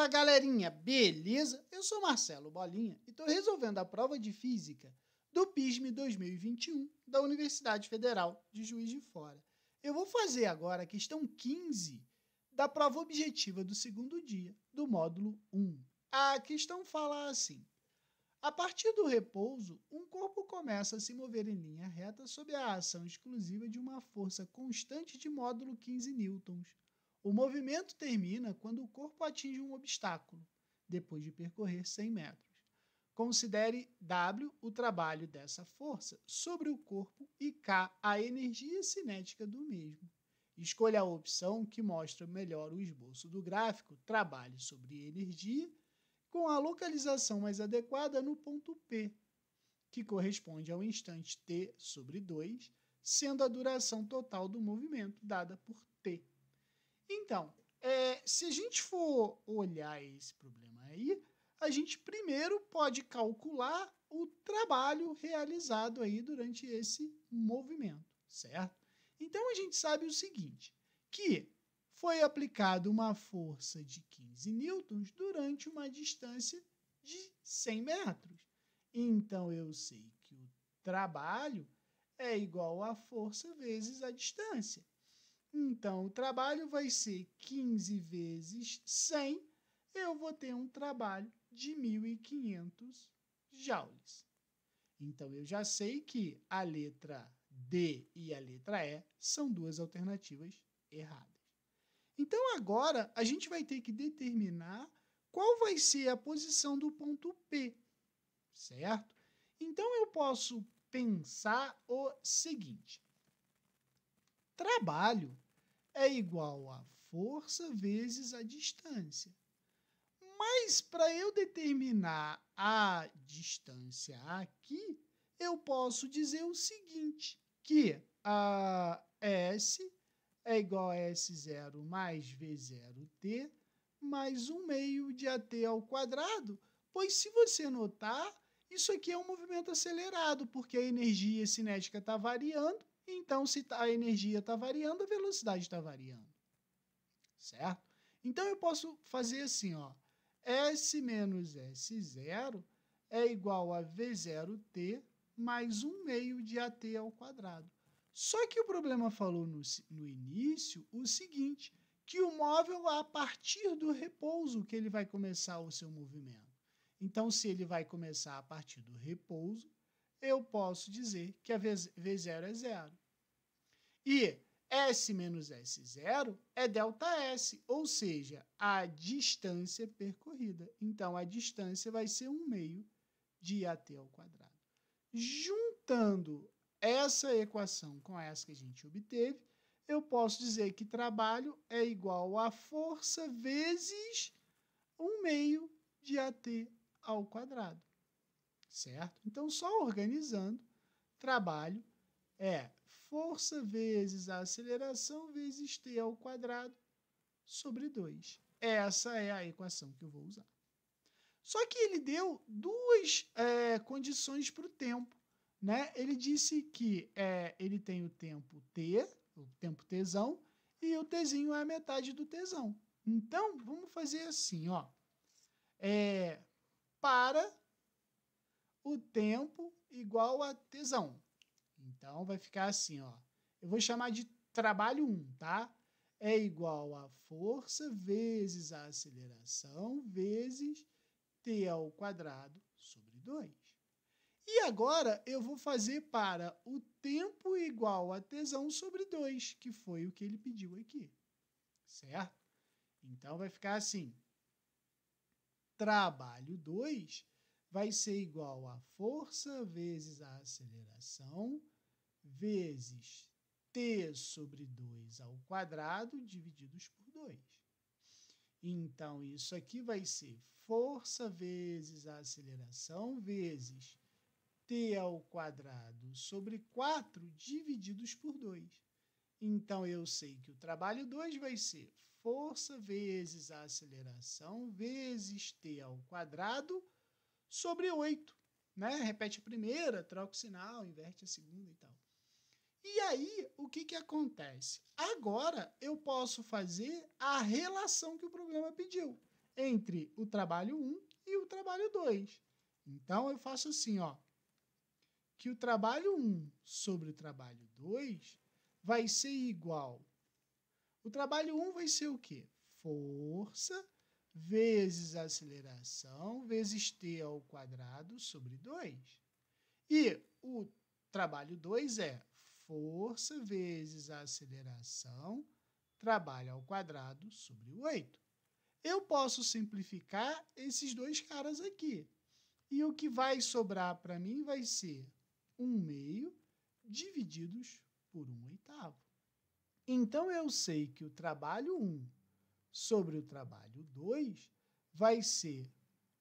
Fala galerinha, beleza? Eu sou Marcelo Bolinha e estou resolvendo a prova de física do PISM 2021 da Universidade Federal de Juiz de Fora. Eu vou fazer agora a questão 15 da prova objetiva do segundo dia do módulo 1. A questão fala assim: a partir do repouso, um corpo começa a se mover em linha reta sob a ação exclusiva de uma força constante de módulo 15 newtons o movimento termina quando o corpo atinge um obstáculo, depois de percorrer 100 metros. Considere W o trabalho dessa força sobre o corpo e K a energia cinética do mesmo. Escolha a opção que mostra melhor o esboço do gráfico, trabalho sobre energia, com a localização mais adequada no ponto P, que corresponde ao instante T sobre 2, sendo a duração total do movimento dada por T. Então, é, se a gente for olhar esse problema aí, a gente primeiro pode calcular o trabalho realizado aí durante esse movimento, certo? Então a gente sabe o seguinte, que foi aplicada uma força de 15 newtons durante uma distância de 100 metros. Então eu sei que o trabalho é igual à força vezes a distância. Então, o trabalho vai ser 15 vezes 100, eu vou ter um trabalho de 1.500 joules. Então, eu já sei que a letra D e a letra E são duas alternativas erradas. Então, agora, a gente vai ter que determinar qual vai ser a posição do ponto P, certo? Então, eu posso pensar o seguinte. Trabalho é igual a força vezes a distância. Mas para eu determinar a distância aqui, eu posso dizer o seguinte, que a S é igual a S0 mais V0T mais 1 meio de AT ao quadrado, pois se você notar, isso aqui é um movimento acelerado, porque a energia cinética está variando então, se tá, a energia está variando, a velocidade está variando. Certo? Então, eu posso fazer assim, ó. S menos S0 é igual a V0T mais 1 meio de AT ao quadrado. Só que o problema falou no, no início o seguinte, que o móvel, a partir do repouso, que ele vai começar o seu movimento. Então, se ele vai começar a partir do repouso, eu posso dizer que a V0 é zero. E S menos S0 é ΔS, ou seja, a distância percorrida. Então, a distância vai ser 1 meio de AT ao quadrado. Juntando essa equação com essa que a gente obteve, eu posso dizer que trabalho é igual a força vezes 1 meio de AT ao quadrado certo? Então, só organizando, trabalho é força vezes a aceleração vezes t ao quadrado sobre 2. Essa é a equação que eu vou usar. Só que ele deu duas é, condições para o tempo. Né? Ele disse que é, ele tem o tempo t, o tempo tesão, e o tzinho é a metade do tesão. Então, vamos fazer assim, ó. É, para o tempo igual a tesão. Então vai ficar assim, ó. Eu vou chamar de trabalho 1, tá? É igual a força vezes a aceleração vezes t ao quadrado sobre 2. E agora eu vou fazer para o tempo igual a tesão sobre 2, que foi o que ele pediu aqui. Certo? Então vai ficar assim: trabalho 2 vai ser igual a força vezes a aceleração vezes t sobre 2 ao quadrado divididos por 2. Então, isso aqui vai ser força vezes a aceleração vezes t ao quadrado sobre 4 divididos por 2. Então, eu sei que o trabalho 2 vai ser força vezes a aceleração vezes t ao quadrado sobre 8. Né? Repete a primeira, troca o sinal, inverte a segunda e tal. E aí, o que, que acontece? Agora eu posso fazer a relação que o programa pediu entre o trabalho 1 e o trabalho 2. Então eu faço assim, ó, que o trabalho 1 sobre o trabalho 2 vai ser igual. O trabalho 1 vai ser o quê? Força vezes a aceleração, vezes t ao quadrado sobre 2. E o trabalho 2 é força vezes a aceleração, trabalho ao quadrado sobre 8. Eu posso simplificar esses dois caras aqui. E o que vai sobrar para mim vai ser 1 um meio divididos por 1 um oitavo. Então eu sei que o trabalho 1 sobre o trabalho 2 vai ser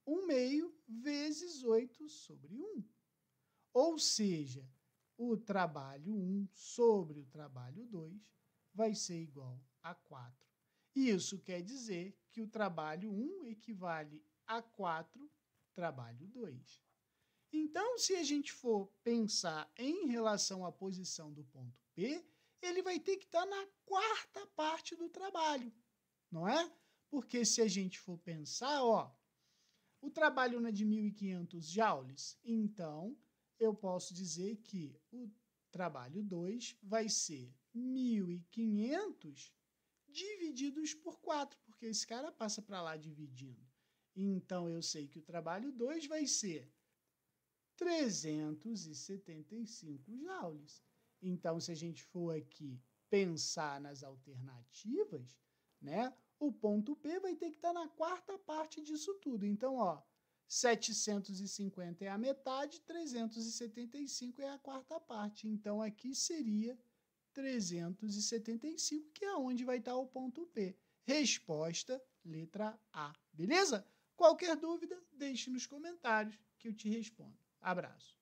1 meio vezes 8 sobre 1. Ou seja, o trabalho 1 sobre o trabalho 2 vai ser igual a 4. Isso quer dizer que o trabalho 1 equivale a 4 trabalho 2. Então, se a gente for pensar em relação à posição do ponto P, ele vai ter que estar na quarta parte do trabalho não é? Porque se a gente for pensar, ó, o trabalho é de 1.500 joules, então eu posso dizer que o trabalho 2 vai ser 1.500 divididos por 4, porque esse cara passa para lá dividindo. Então eu sei que o trabalho 2 vai ser 375 joules. Então, se a gente for aqui pensar nas alternativas, né? O ponto P vai ter que estar tá na quarta parte disso tudo. Então, ó, 750 é a metade, 375 é a quarta parte. Então, aqui seria 375, que é onde vai estar tá o ponto P. Resposta, letra A. Beleza? Qualquer dúvida, deixe nos comentários que eu te respondo. Abraço.